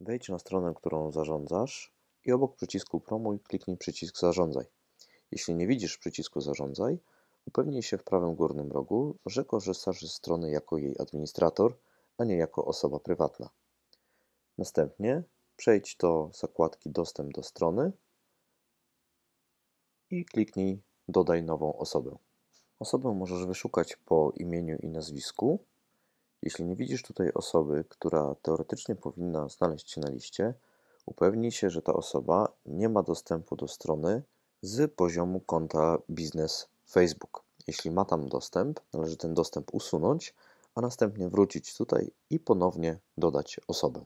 Wejdź na stronę, którą zarządzasz i obok przycisku Promuj kliknij przycisk Zarządzaj. Jeśli nie widzisz przycisku Zarządzaj, upewnij się w prawym górnym rogu, że korzystasz ze strony jako jej administrator, a nie jako osoba prywatna. Następnie przejdź do zakładki Dostęp do strony i kliknij Dodaj nową osobę. Osobę możesz wyszukać po imieniu i nazwisku, jeśli nie widzisz tutaj osoby, która teoretycznie powinna znaleźć się na liście, upewnij się, że ta osoba nie ma dostępu do strony z poziomu konta biznes Facebook. Jeśli ma tam dostęp, należy ten dostęp usunąć, a następnie wrócić tutaj i ponownie dodać osobę.